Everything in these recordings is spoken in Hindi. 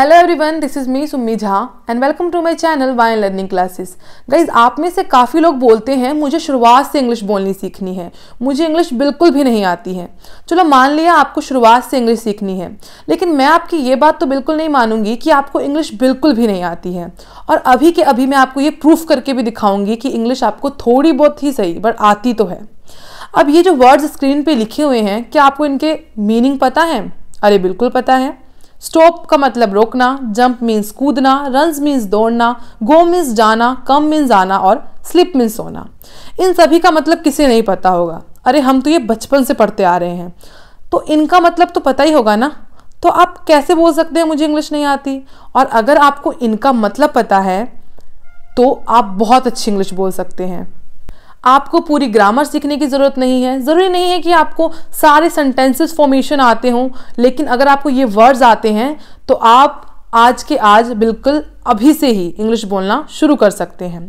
hello everyone this is me Summi Jha and welcome to my channel wine learning classes guys आप में से काफ़ी लोग बोलते हैं मुझे शुरुआत से इंग्लिश बोलनी सीखनी है मुझे इंग्लिश बिल्कुल भी नहीं आती है चलो मान लिया आपको शुरुआत से इंग्लिश सीखनी है लेकिन मैं आपकी ये बात तो बिल्कुल नहीं मानूंगी कि आपको इंग्लिश बिल्कुल भी नहीं आती है और अभी के अभी मैं आपको ये प्रूफ करके भी दिखाऊंगी कि इंग्लिश आपको थोड़ी बहुत ही सही बट आती तो है अब ये जो वर्ड्स स्क्रीन पर लिखे हुए हैं क्या आपको इनके मीनिंग पता है अरे बिल्कुल पता है स्टॉप का मतलब रोकना जंप मीन्स कूदना रन्स मीन्स दौड़ना गो मीन्स जाना कम मीन्स आना और स्लिप मीन्स होना इन सभी का मतलब किसे नहीं पता होगा अरे हम तो ये बचपन से पढ़ते आ रहे हैं तो इनका मतलब तो पता ही होगा ना तो आप कैसे बोल सकते हैं मुझे इंग्लिश नहीं आती और अगर आपको इनका मतलब पता है तो आप बहुत अच्छी इंग्लिश बोल सकते हैं आपको पूरी ग्रामर सीखने की ज़रूरत नहीं है ज़रूरी नहीं है कि आपको सारे सेंटेंसेस फॉर्मेशन आते हों लेकिन अगर आपको ये वर्ड्स आते हैं तो आप आज के आज बिल्कुल अभी से ही इंग्लिश बोलना शुरू कर सकते हैं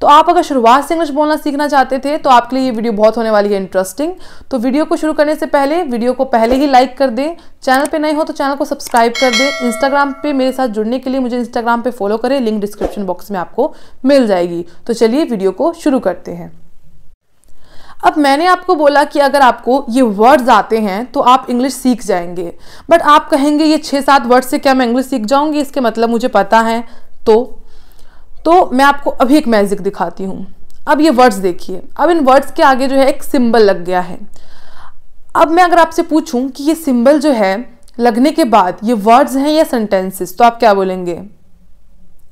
तो आप अगर शुरुआत से इंग्लिश बोलना सीखना चाहते थे तो आपके लिए ये वीडियो बहुत होने वाली है इंटरेस्टिंग तो वीडियो को शुरू करने से पहले वीडियो को पहले ही लाइक कर दें चैनल पे नए हो तो चैनल को सब्सक्राइब कर दें इंस्टाग्राम पे मेरे साथ जुड़ने के लिए मुझे इंस्टाग्राम पर फॉलो करें लिंक डिस्क्रिप्शन बॉक्स में आपको मिल जाएगी तो चलिए वीडियो को शुरू करते हैं अब मैंने आपको बोला कि अगर आपको ये वर्ड्स आते हैं तो आप इंग्लिश सीख जाएंगे बट आप कहेंगे ये छः सात वर्ड से क्या मैं इंग्लिश सीख जाऊंगी इसके मतलब मुझे पता है तो तो मैं आपको अभी एक मैजिक दिखाती हूँ अब ये वर्ड्स देखिए अब इन वर्ड्स के आगे जो है एक सिंबल लग गया है अब मैं अगर आपसे पूछूं कि ये सिंबल जो है लगने के बाद ये वर्ड्स हैं या सेंटेंसेस तो आप क्या बोलेंगे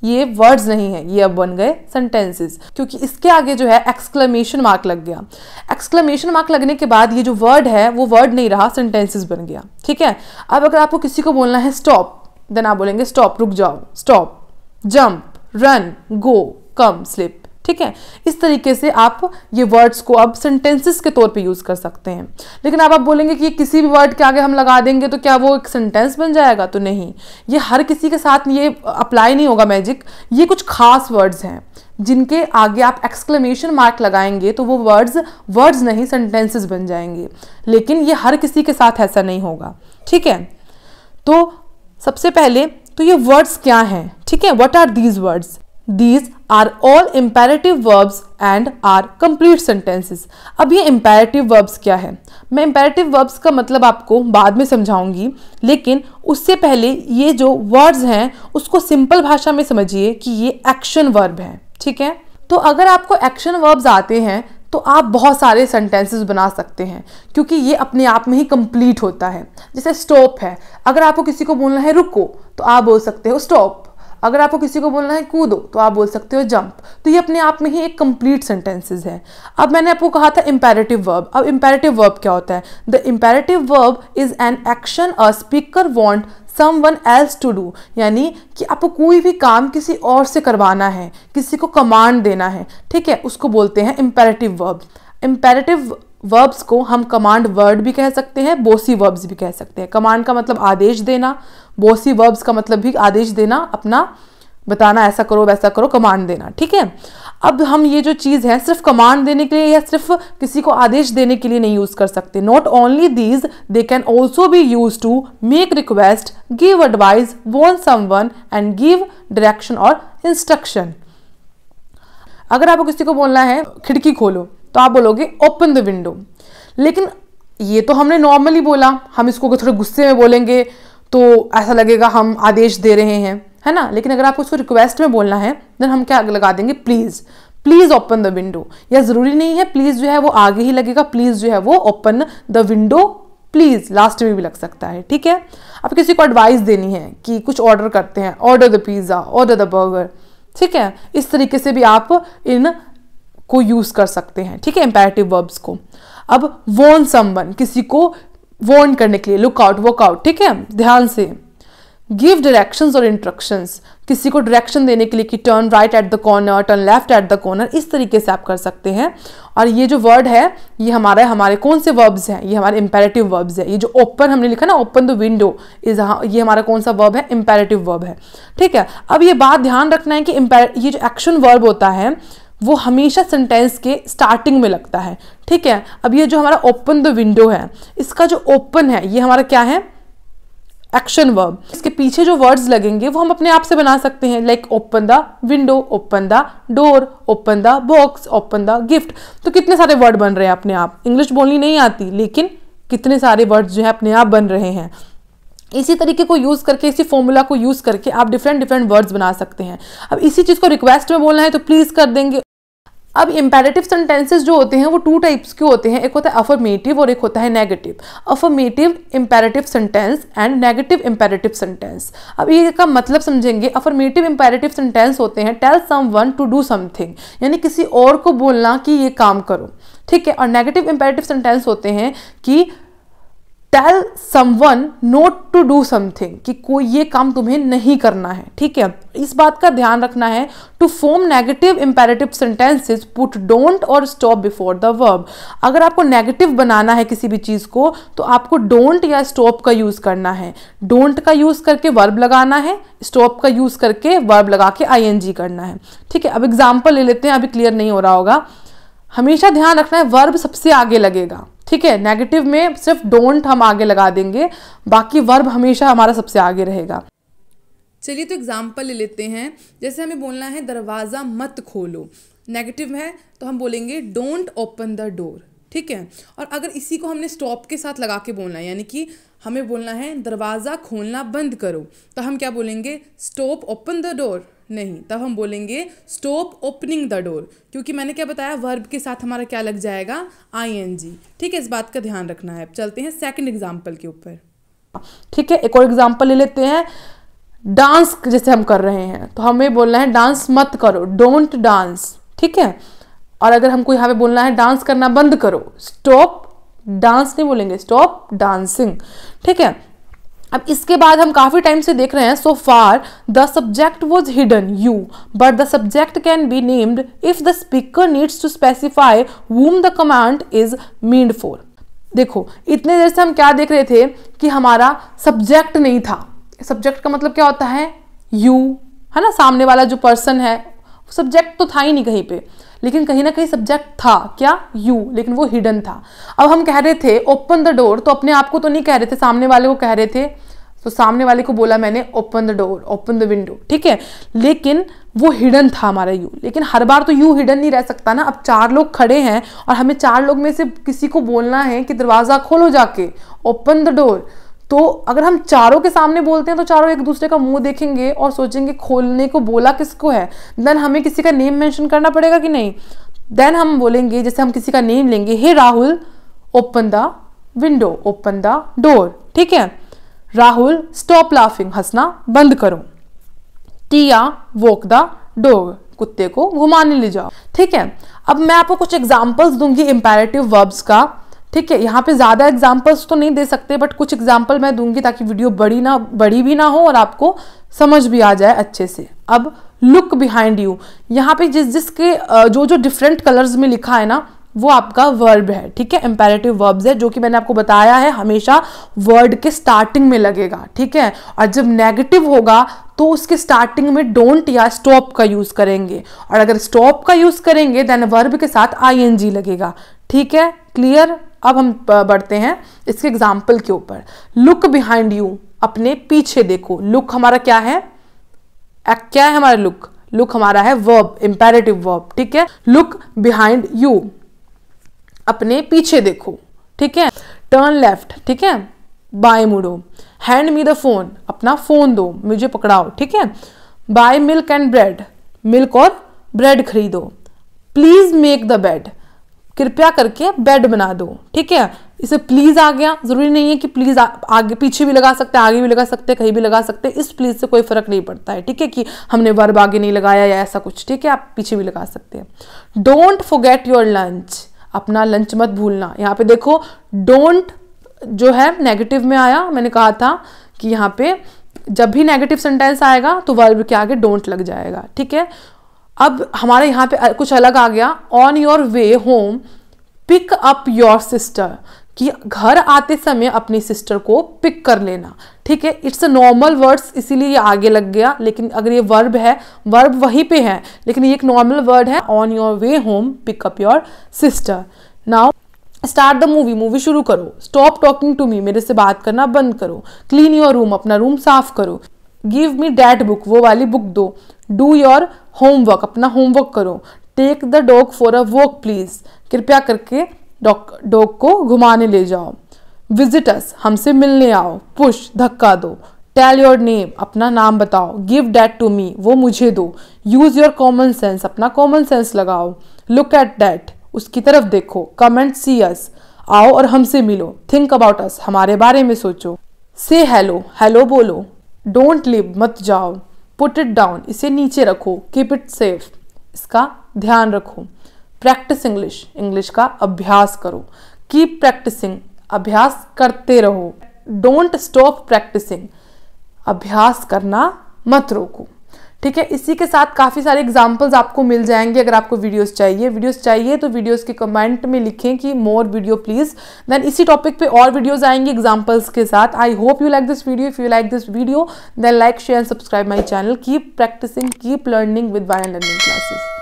ये वर्ड्स नहीं है ये अब बन गए सेंटेंसेस क्योंकि इसके आगे जो है एक्सक्लेमेशन मार्क लग गया एक्सक्लेमेशन मार्क लगने के बाद ये जो वर्ड है वो वर्ड नहीं रहा सेंटेंसेस बन गया ठीक है अब अगर आपको किसी को बोलना है स्टॉप देन आप बोलेंगे स्टॉप रुक जाओ stop jump run go come slip ठीक है इस तरीके से आप ये वर्ड्स को अब सेंटेंसेस के तौर पे यूज़ कर सकते हैं लेकिन अब आप बोलेंगे कि किसी भी वर्ड के आगे हम लगा देंगे तो क्या वो एक सेंटेंस बन जाएगा तो नहीं ये हर किसी के साथ ये अप्लाई नहीं होगा मैजिक ये कुछ खास वर्ड्स हैं जिनके आगे आप एक्सक्लेमेशन मार्क लगाएंगे तो वो वर्ड्स वर्ड्स नहीं सेंटेंसेस बन जाएंगे लेकिन ये हर किसी के साथ ऐसा नहीं होगा ठीक है तो सबसे पहले तो ये वर्ड्स क्या हैं ठीक है what are these words these are all imperative verbs and are complete sentences अब ये इम्पेरेटिव वर्ब्स क्या है मैं इम्पेरेटिव वर्ब्स का मतलब आपको बाद में समझाऊंगी लेकिन उससे पहले ये जो वर्ड्स हैं उसको सिंपल भाषा में समझिए कि ये एक्शन वर्ब हैं ठीक है तो अगर आपको एक्शन वर्ब्स आते हैं तो आप बहुत सारे सेंटेंसेस बना सकते हैं क्योंकि ये अपने आप में ही कंप्लीट होता है जैसे स्टॉप है अगर आपको किसी को बोलना है रुको तो आप बोल सकते हो स्टॉप अगर आपको किसी को बोलना है कूदो तो आप बोल सकते हो जंप तो ये अपने आप में ही एक कंप्लीट सेंटेंसेज है अब मैंने आपको कहा था इम्पेरेटिव वर्ब अब इम्पेरेटिव वर्ब क्या होता है the imperative verb is an action a speaker want someone else to do यानी कि आपको कोई भी काम किसी और से करवाना है किसी को कमांड देना है ठीक है उसको बोलते हैं इम्पेरेटिव वर्ब इम्पेरेटिव वर्ब्स को हम कमांड वर्ड भी कह सकते हैं बोसी वर्ब्स भी कह सकते हैं कमांड का मतलब आदेश देना बोसी वर्ब्स का मतलब भी आदेश देना अपना बताना ऐसा करो वैसा करो कमांड देना ठीक है अब हम ये जो चीज़ है सिर्फ कमांड देने के लिए या सिर्फ किसी को आदेश देने के लिए नहीं यूज़ कर सकते not only these they can also be use to make request give advice someone and give direction और इंस्ट्रक्शन अगर आपको किसी को बोलना है खिड़की खोलो तो आप बोलोगे ओपन द विंडो लेकिन ये तो हमने नॉर्मली बोला हम इसको थोड़े गुस्से में बोलेंगे तो ऐसा लगेगा हम आदेश दे रहे हैं है ना लेकिन अगर आपको इसको रिक्वेस्ट में बोलना है देन हम क्या लगा देंगे please please open the window या ज़रूरी नहीं है प्लीज़ जो है वो आगे ही लगेगा प्लीज़ जो है वो open the window please last में भी लग सकता है ठीक है आप किसी को एडवाइस देनी है कि कुछ ऑर्डर करते हैं order the pizza order the burger ठीक है इस तरीके से भी आप इन को यूज़ कर सकते हैं ठीक है इम्पेरेटिव वर्ब्स को अब वोन समवन किसी को वोन करने के लिए लुकआउट वर्कआउट ठीक है ध्यान से गिव डायरेक्शंस और इंस्ट्रक्शंस किसी को डायरेक्शन देने के लिए कि turn right at the corner turn left at the corner इस तरीके से आप कर सकते हैं और ये जो वर्ड है ये हमारा हमारे कौन से वर्ब्स हैं ये हमारे इम्पेरेटिव वर्ब्स है ये जो ओपन हमने लिखा ना ओपन द विंडो इज ये हमारा कौन सा वर्ब है इम्पेरेटिव वर्ब है ठीक है अब ये बात ध्यान रखना है कि ये जो एक्शन वर्ब होता है वो हमेशा सेंटेंस के स्टार्टिंग में लगता है ठीक है अब ये जो हमारा ओपन द विंडो है इसका जो ओपन है ये हमारा क्या है एक्शन वर्ब इसके पीछे जो वर्ड्स लगेंगे वो हम अपने आप से बना सकते हैं like open the window open the door open the box open the gift तो कितने सारे वर्ड बन रहे हैं अपने आप इंग्लिश बोलनी नहीं आती लेकिन कितने सारे वर्ड्स जो है अपने आप बन रहे हैं इसी तरीके को यूज़ करके इसी फॉर्मूला को यूज़ करके आप डिफरेंट डिफरेंट वर्ड्स बना सकते हैं अब इसी चीज़ को रिक्वेस्ट में बोलना है तो प्लीज़ कर देंगे अब इम्पेरेटिव सेंटेंसेज जो होते हैं वो टू टाइप्स के होते हैं एक होता है अफर्मेटिव और एक होता है negative affirmative imperative sentence and negative imperative sentence अब ये का मतलब समझेंगे अफर्मेटिव इम्पेरेटिव सेंटेंस होते हैं tell someone to do something यानी किसी और को बोलना कि ये काम करो ठीक है और नेगेटिव इम्पेरेटिव सेंटेंस होते हैं कि tell someone not to do something कि कोई ये काम तुम्हें नहीं करना है ठीक है इस बात का ध्यान रखना है to form negative imperative sentences put don't और स्टॉप बिफोर द वर्ब अगर आपको नेगेटिव बनाना है किसी भी चीज़ को तो आपको डोंट या स्टॉप का यूज़ करना है डोंट का यूज़ करके वर्ब लगाना है स्टॉप का यूज़ करके वर्ब लगा के आई करना है ठीक है अब एग्जाम्पल ले लेते हैं अभी क्लियर नहीं हो रहा होगा हमेशा ध्यान रखना है वर्ब सबसे आगे लगेगा ठीक है नेगेटिव में सिर्फ डोंट हम आगे लगा देंगे बाकी वर्ब हमेशा हमारा सबसे आगे रहेगा चलिए तो एग्ज़ाम्पल ले लेते हैं जैसे हमें बोलना है दरवाज़ा मत खोलो नेगेटिव है तो हम बोलेंगे डोंट ओपन द डोर ठीक है और अगर इसी को हमने स्टॉप के साथ लगा के बोलना है यानी कि हमें बोलना है दरवाज़ा खोलना बंद करो तो हम क्या बोलेंगे स्टॉप ओपन द डोर नहीं तब हम बोलेंगे स्टॉप ओपनिंग द डोर क्योंकि मैंने क्या बताया वर्ब के साथ हमारा क्या लग जाएगा जी ठीक है इस बात का ध्यान रखना है चलते हैं सेकंड एग्जाम्पल के ऊपर ठीक है एक और एग्जाम्पल ले लेते हैं डांस जैसे हम कर रहे हैं तो हमें बोलना है डांस मत करो डोंट डांस ठीक है और अगर हमको यहाँ पे बोलना है डांस करना बंद करो स्टॉप डांस नहीं बोलेंगे स्टॉप डांसिंग ठीक है अब इसके बाद हम काफ़ी टाइम से देख रहे हैं so far the subject was hidden you but the subject can be named if the speaker needs to specify whom the command is made for देखो इतने देर से हम क्या देख रहे थे कि हमारा सब्जेक्ट नहीं था सब्जेक्ट का मतलब क्या होता है यू है ना सामने वाला जो पर्सन है सब्जेक्ट तो था ही नहीं कहीं पे लेकिन कहीं ना कहीं सब्जेक्ट था क्या यू लेकिन वो हिडन था अब हम कह रहे थे ओपन द डोर तो अपने आप को तो नहीं कह रहे थे सामने वाले को कह रहे थे तो सामने वाले को बोला मैंने open the door open the window ठीक है लेकिन वो हिडन था हमारा यू लेकिन हर बार तो यू हिडन नहीं रह सकता ना अब चार लोग खड़े हैं और हमें चार लोग में से किसी को बोलना है कि दरवाज़ा खोलो जाके ओपन द डोर तो अगर हम चारों के सामने बोलते हैं तो चारों एक दूसरे का मुंह देखेंगे और सोचेंगे खोलने को बोला किसको है देन हमें किसी का नेम मेंशन करना पड़ेगा कि नहीं देन हम बोलेंगे जैसे हम किसी का नेम लेंगे hey Rahul open the window open the door ठीक है राहुल स्टॉप लाफिंग हंसना बंद करो टिया वोक द डोर कुत्ते को घुमाने ले जाओ ठीक है अब मैं आपको कुछ एग्जाम्पल्स दूंगी इंपेरेटिव वर्ब्स का ठीक है यहाँ पे ज़्यादा एग्जाम्पल्स तो नहीं दे सकते बट कुछ एग्जाम्पल मैं दूंगी ताकि वीडियो बड़ी ना बड़ी भी ना हो और आपको समझ भी आ जाए अच्छे से अब लुक बिहाइंड यू यहाँ पे जिस जिसके जो जो डिफरेंट कलर्स में लिखा है ना वो आपका वर्ब है ठीक है एम्पेरेटिव वर्ब्स है जो कि मैंने आपको बताया है हमेशा वर्ड के स्टार्टिंग में लगेगा ठीक है और जब नेगेटिव होगा तो उसके स्टार्टिंग में डोंट या स्टॉप का यूज़ करेंगे और अगर स्टॉप का यूज़ करेंगे देन वर्ब के साथ आई लगेगा ठीक है क्लियर अब हम बढ़ते हैं इसके एग्जाम्पल के ऊपर लुक बिहाइंड यू अपने पीछे देखो लुक हमारा क्या है क्या है हमारा लुक लुक हमारा है वर्ब इंपेरेटिव वर्ब ठीक है लुक बिहाइंड यू अपने पीछे देखो ठीक है टर्न लेफ्ट ठीक है बाय मुड़ो हैंड मी द फोन अपना फोन दो मुझे पकड़ाओ ठीक है buy milk and bread milk और ब्रेड खरीदो प्लीज मेक द बेड कृपया करके बेड बना दो ठीक है इसे प्लीज़ आ गया ज़रूरी नहीं है कि प्लीज़ आगे पीछे भी लगा सकते हैं आगे भी लगा सकते हैं कहीं भी लगा सकते हैं इस प्लीज़ से कोई फ़र्क नहीं पड़ता है ठीक है कि हमने वर्ब आगे नहीं लगाया या ऐसा कुछ ठीक है आप पीछे भी लगा सकते हैं डोंट फोगेट योर लंच अपना लंच मत भूलना यहाँ पे देखो डोंट जो है नेगेटिव में आया मैंने कहा था कि यहाँ पे जब भी नेगेटिव सेंटेंस आएगा तो वर्ब के आगे डोंट लग जाएगा ठीक है अब हमारे यहाँ पे कुछ अलग आ गया on your way home pick up your sister कि घर आते समय अपनी सिस्टर को पिक कर लेना ठीक है इट्स अ नॉर्मल वर्ड्स इसीलिए ये आगे लग गया लेकिन अगर ये वर्ब है वर्ब वहीं पे है लेकिन ये एक नॉर्मल वर्ड है on your way home pick up your sister now start the movie movie शुरू करो स्टॉप टॉकिंग टू मी मेरे से बात करना बंद करो क्लीन योर रूम अपना रूम साफ करो गिव मी डैट बुक वो वाली बुक दो डू योर होमवर्क अपना होमवर्क करो take the dog for a walk please कृपया करके डॉग को घुमाने ले जाओ विजिटर्स हमसे मिलने आओ पुश धक्का दो टेल योर नेम अपना नाम बताओ गिव डैट टू मी वो मुझे दो यूज़ योर कॉमन सेंस अपना कॉमन सेंस लगाओ लुक एट डैट उसकी तरफ देखो कमेंट सी अस आओ और हमसे मिलो थिंक अबाउट अस हमारे बारे में सोचो से हेलो हेलो बोलो डोंट लिव मत जाओ पुट इट डाउन इसे नीचे रखो कीप इट सेफ इसका ध्यान रखो प्रैक्टिस इंग्लिश इंग्लिश का अभ्यास करो कीप प्रैक्टिसिंग अभ्यास करते रहो डोंट स्टॉप प्रैक्टिसिंग अभ्यास करना मत रोको ठीक है इसी के साथ काफ़ी सारे एग्जाम्पल्स आपको मिल जाएंगे अगर आपको वीडियोस चाहिए वीडियोस चाहिए तो वीडियोस के कमेंट में लिखें कि मोर वीडियो प्लीज़ देन इसी टॉपिक पे और वीडियोस आएंगे एग्जाम्पल्स के साथ I hope you like this video if you like this video then like share and subscribe my channel keep practicing keep learning with by learning classes